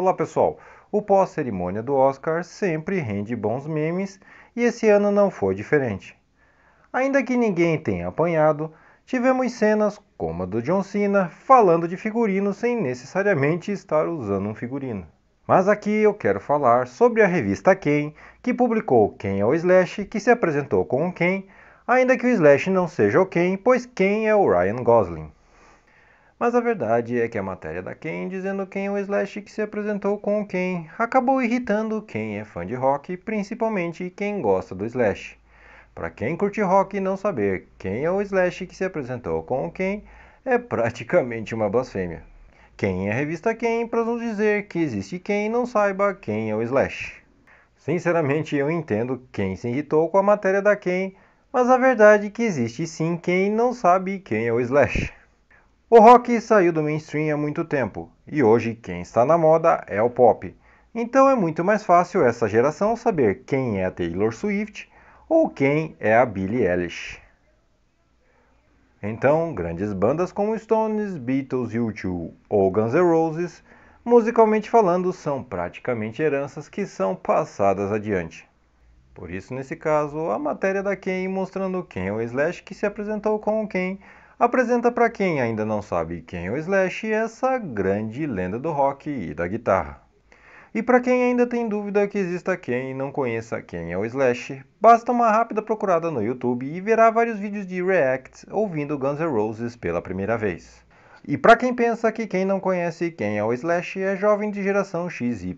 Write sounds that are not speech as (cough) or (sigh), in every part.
Olá pessoal, o pós-cerimônia do Oscar sempre rende bons memes e esse ano não foi diferente. Ainda que ninguém tenha apanhado, tivemos cenas como a do John Cena falando de figurino sem necessariamente estar usando um figurino. Mas aqui eu quero falar sobre a revista Quem, que publicou Quem é o Slash, que se apresentou com o Quem, ainda que o Slash não seja o Quem, pois Quem é o Ryan Gosling. Mas a verdade é que a matéria da Ken dizendo quem é o Slash que se apresentou com quem acabou irritando quem é fã de rock, principalmente quem gosta do Slash. Para quem curte rock e não saber quem é o Slash que se apresentou com quem é praticamente uma blasfêmia. Quem é a revista Quem para não dizer que existe quem não saiba quem é o Slash? Sinceramente, eu entendo quem se irritou com a matéria da Quem, mas a verdade é que existe sim quem não sabe quem é o Slash. O rock saiu do mainstream há muito tempo e hoje quem está na moda é o pop. Então é muito mais fácil essa geração saber quem é a Taylor Swift ou quem é a Billie Eilish. Então, grandes bandas como Stones, Beatles, U2 ou Guns N' Roses, musicalmente falando, são praticamente heranças que são passadas adiante. Por isso, nesse caso, a matéria da Ken mostrando quem é o Slash que se apresentou com quem apresenta para quem ainda não sabe quem é o Slash essa grande lenda do rock e da guitarra. E para quem ainda tem dúvida que exista quem não conheça quem é o Slash, basta uma rápida procurada no YouTube e verá vários vídeos de reacts ouvindo Guns N' Roses pela primeira vez. E para quem pensa que quem não conhece quem é o Slash é jovem de geração XYZ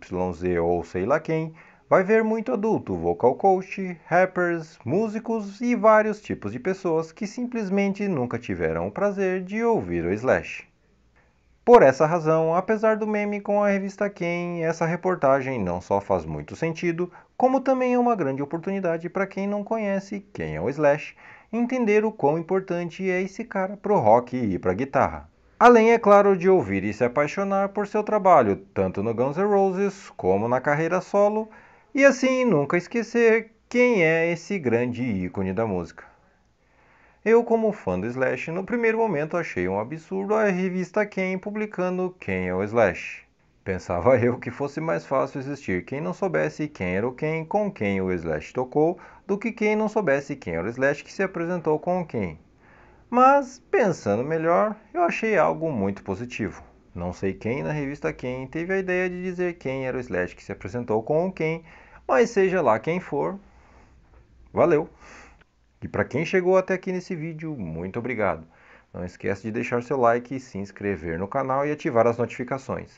ou sei lá quem, Vai ver muito adulto, vocal coach, rappers, músicos e vários tipos de pessoas que simplesmente nunca tiveram o prazer de ouvir o Slash. Por essa razão, apesar do meme com a revista Quem, essa reportagem não só faz muito sentido, como também é uma grande oportunidade para quem não conhece quem é o Slash, entender o quão importante é esse cara pro rock e pra guitarra. Além, é claro, de ouvir e se apaixonar por seu trabalho, tanto no Guns N' Roses como na carreira solo, e assim nunca esquecer quem é esse grande ícone da música. Eu, como fã do Slash, no primeiro momento achei um absurdo a revista Quem publicando Quem é o Slash. Pensava (laughs) eu que fosse mais fácil existir quem não soubesse quem era o quem com quem o Slash tocou do que quem não soubesse quem era o Slash que se apresentou com quem. Mas, pensando melhor, eu achei algo muito positivo não sei quem na revista Quem teve a ideia de dizer quem era o Slash que se apresentou com quem, mas seja lá quem for, valeu! E para quem chegou até aqui nesse vídeo, muito obrigado! Não esquece de deixar seu like, se inscrever no canal e ativar as notificações.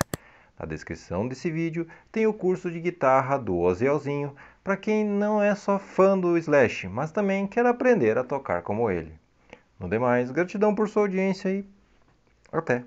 Na descrição desse vídeo tem o curso de guitarra do Ozielzinho para quem não é só fã do Slash, mas também quer aprender a tocar como ele. No demais, gratidão por sua audiência e até!